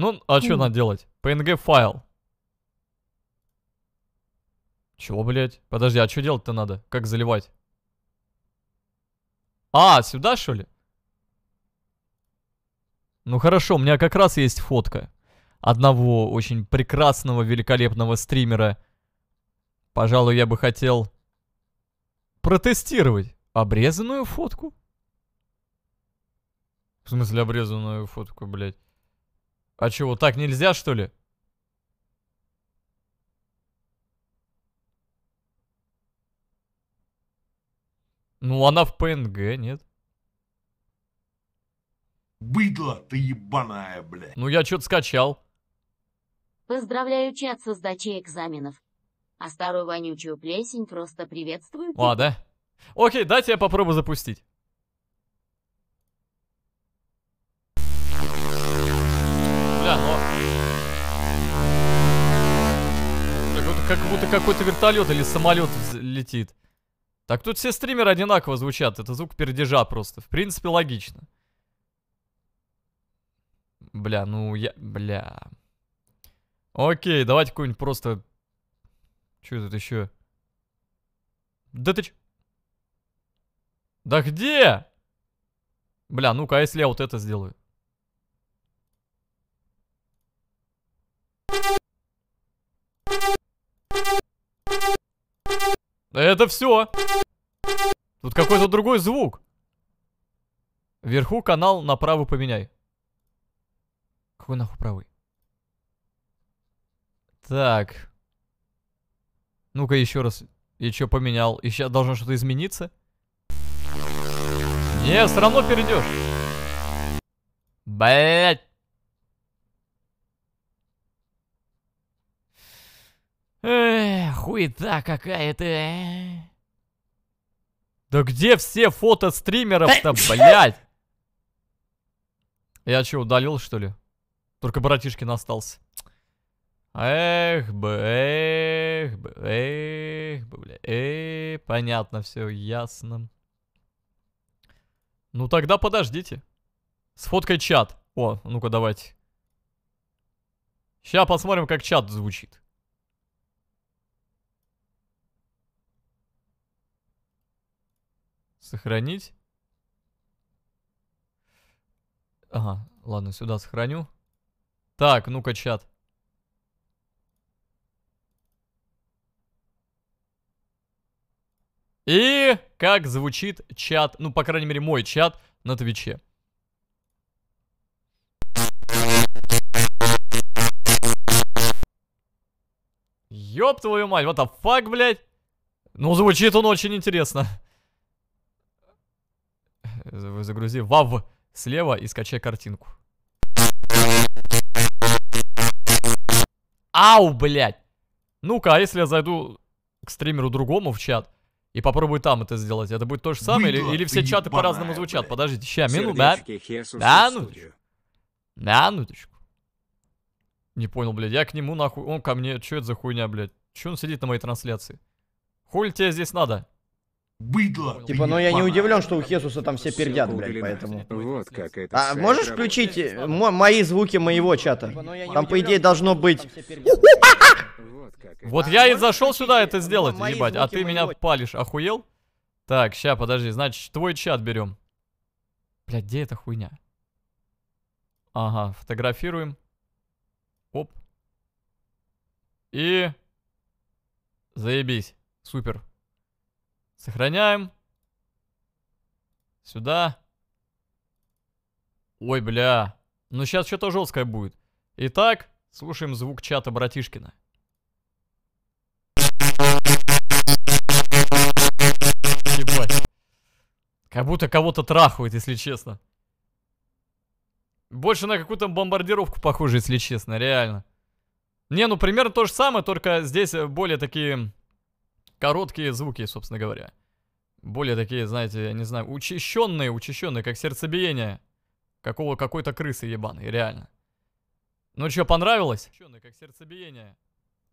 Ну, а что надо делать? PNG файл. Чего, блядь? Подожди, а что делать-то надо? Как заливать? А, сюда, что ли? Ну хорошо, у меня как раз есть фотка одного очень прекрасного, великолепного стримера. Пожалуй, я бы хотел протестировать обрезанную фотку. В смысле обрезанную фотку, блядь? А чего, так нельзя, что ли? Ну, она в ПНГ, нет? Быдло ты ебаная, бля. Ну, я что-то скачал. Поздравляю чат со сдачей экзаменов. А старую вонючую плесень просто приветствую. А, да? Окей, дайте я попробую запустить. Да, но... Как будто, как будто какой-то вертолет или самолет летит. Так тут все стримеры одинаково звучат. Это звук передержа просто. В принципе, логично. Бля, ну я... Бля. Окей, давайте какую-нибудь просто... Что тут еще? Да ты ч... Да где? Бля, ну-ка, а если я вот это сделаю? Это все. Тут какой-то другой звук. Вверху канал направо поменяй. Какой нахуй правый? Так. Ну-ка еще раз. Я что поменял? Еще сейчас должно что-то измениться? Не, все равно перейдешь. Блять. Эх, хуета какая-то, а. Да где все фото стримеров-то, блядь? Я что, удалил, что ли? Только братишкин остался. Эх, бы, эх, бы, эх, бы, бля, эх. понятно, все ясно. Ну тогда подождите. Сфоткай чат. О, ну-ка давайте. Сейчас посмотрим, как чат звучит. Сохранить. Ага, ладно, сюда сохраню. Так, ну-ка, чат. И как звучит чат, ну, по крайней мере, мой чат на Твиче. Ёб твою мать, вот the fuck, блядь. Ну, звучит он очень интересно загрузи вав слева и скачай картинку. Ау, блядь! Ну-ка, а если я зайду к стримеру другому в чат и попробую там это сделать, это будет то же самое? или, или все чаты по-разному звучат? Подождите, ща, минуту, да? Да, ну, Да, минуточку. Не понял, блядь, я к нему нахуй, он ко мне, чё это за хуйня, блядь? Чё он сидит на моей трансляции? Хуй тебе здесь надо? Быдло. Типа, ну я не удивлен, что у Хесуса там все пердят, блядь, поэтому. Вот как это. А можешь включить э, мои звуки моего чата? Типа, ну, там, по идее, должно быть. Вот я и зашел сюда это типа, ну, сделать, ебать, а ты меня палишь, охуел? Так, ща, подожди, значит, твой чат берем. Блядь, где эта хуйня? Ага, фотографируем. Оп. И... Заебись. Супер. Сохраняем. Сюда. Ой, бля. Ну сейчас что-то жесткое будет. Итак, слушаем звук чата братишкина. Ебать. Как будто кого-то трахают, если честно. Больше на какую-то бомбардировку похоже, если честно, реально. Не, ну примерно то же самое, только здесь более такие короткие звуки, собственно говоря. Более такие, знаете, я не знаю, учащенные, учащенные, как сердцебиение какого какой-то крысы ебаной, реально. Ну что, понравилось? Ученый, как сердцебиение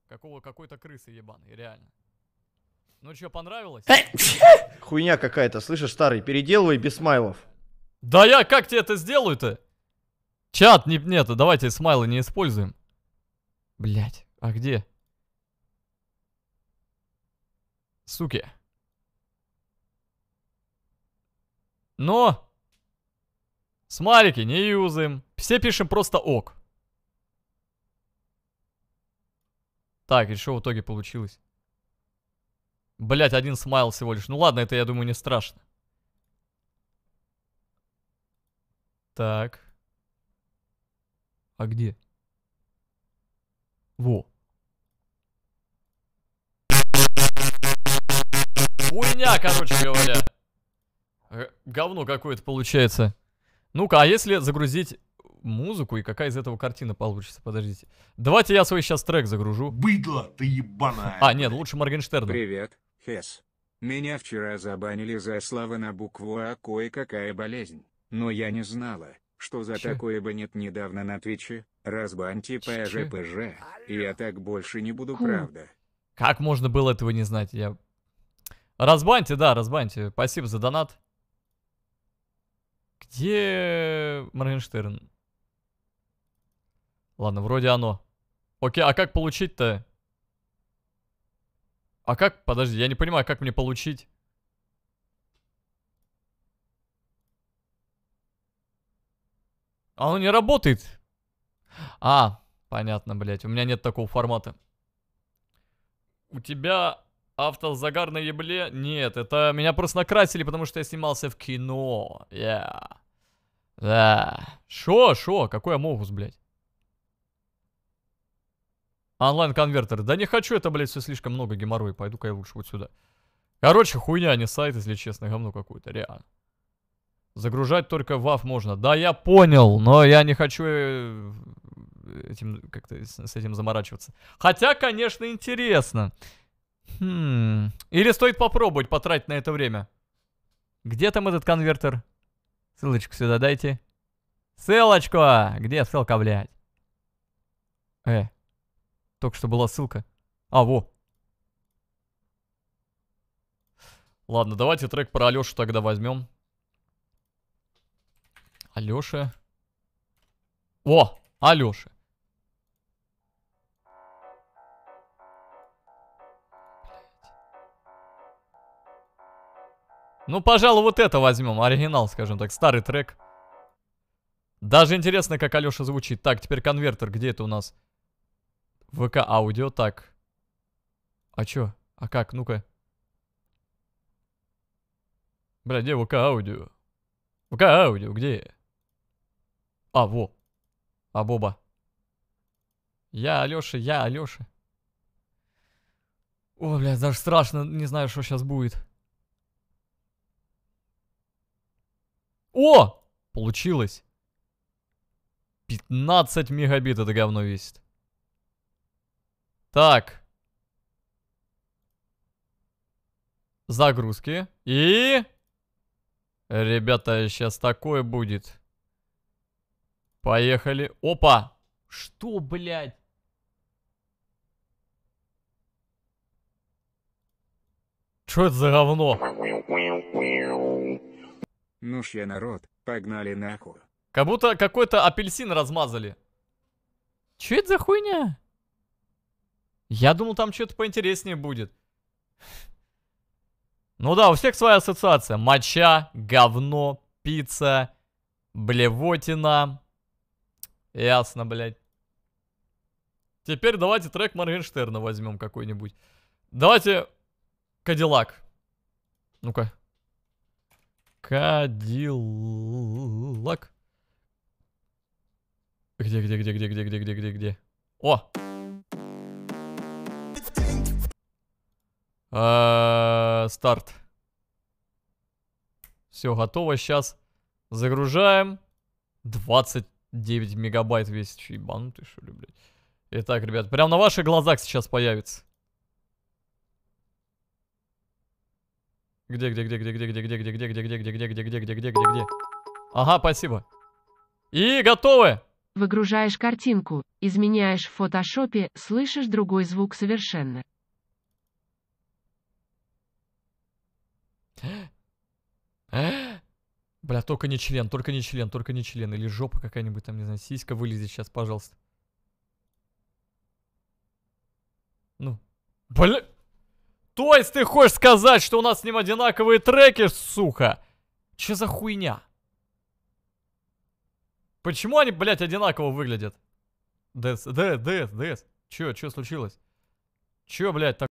какого какой-то крысы ебаной, реально. Ну что, понравилось? Э! Хуйня какая-то, слышишь, старый, переделывай без смайлов. Да я как тебе это сделаю-то? Чат, не, нет, давайте смайлы не используем. Блять, а где? Суки. Но! Смайлики не юзаем. Все пишем просто ок. Так, и что в итоге получилось? Блять, один смайл всего лишь. Ну ладно, это, я думаю, не страшно. Так. А где? Во. Говно какое-то получается. Ну-ка, а если загрузить музыку и какая из этого картина получится? Подождите. Давайте я свой сейчас трек загружу. Быдло ты ебаная. А, нет, лучше Моргенштерна. Привет, Хес. Меня вчера забанили за славы на букву А кое-какая болезнь. Но я не знала, что за Че? такое бы нет недавно на Твиче. Разбаньте типа «А ПЖПЖ. Я так больше не буду, Ху. правда. Как можно было этого не знать? Я... Разбаньте, да, разбаньте. Спасибо за донат. Где Моргенштерн? Ладно, вроде оно. Окей, а как получить-то? А как? Подожди, я не понимаю, как мне получить? А оно не работает. А, понятно, блядь. У меня нет такого формата. У тебя Автозагар на ебле? Нет, это меня просто накрасили, потому что я снимался в кино. Я, Да. Yeah. Шо, шо, какой амогус, блядь? Онлайн-конвертер. Да не хочу, это, блядь, все слишком много геморрой. Пойду-ка я лучше вот сюда. Короче, хуйня, не сайт, если честно, говно какое-то, реально. Загружать только вав можно. Да, я понял, но я не хочу э, этим как-то с этим заморачиваться. Хотя, конечно, интересно. Хм. Или стоит попробовать потратить на это время. Где там этот конвертер? Ссылочку сюда дайте. Ссылочку! Где ссылка, блядь? Э, только что была ссылка. А, во. Ладно, давайте трек про Алёшу тогда возьмем. Алёша. О, Алёша. Ну, пожалуй, вот это возьмем. Оригинал, скажем так, старый трек. Даже интересно, как Алёша звучит. Так, теперь конвертер. Где это у нас? ВК аудио. Так. А чё? А как? Ну-ка. Бля, где ВК аудио? ВК аудио, где? А, во. А Боба. Я Алёша, я Алёша. О, бля, даже страшно, не знаю, что сейчас будет. О! Получилось. 15 мегабит это говно весит. Так. Загрузки. И... Ребята, сейчас такое будет. Поехали. Опа! Что, блядь? Что это за говно? Ну ж я народ, погнали нахуй. Как будто какой-то апельсин размазали. Че это за хуйня? Я думал, там что-то поинтереснее будет. Ну да, у всех своя ассоциация. Моча, говно, пицца, блевотина. Ясно, блядь. Теперь давайте трек Моргенштерна возьмем какой-нибудь. Давайте Кадиллак. Ну-ка. Кадиллак. Где, где, где, где, где, где, где, где, где? О! А, старт. Все, готово. Сейчас загружаем. 29 мегабайт весь. Ебанутый, что ли, блядь. Итак, ребят, прям на ваших глазах сейчас появится. Где, где, где, где, где, где, где, где, где, где, где, где, где, где, где, где, где, где, где? Ага, спасибо. И готовы. Выгружаешь картинку, изменяешь в фотошопе, слышишь другой звук совершенно. Бля, только не член, только не член, только не член. Или жопа какая-нибудь там, не знаю, сиська вылезет сейчас, пожалуйста. Ну. Бля. То есть ты хочешь сказать, что у нас с ним одинаковые треки, сука? Че за хуйня? Почему они, блядь, одинаково выглядят? ДС, ДС, ДС, ДС. Че, че случилось? Че, блядь, так...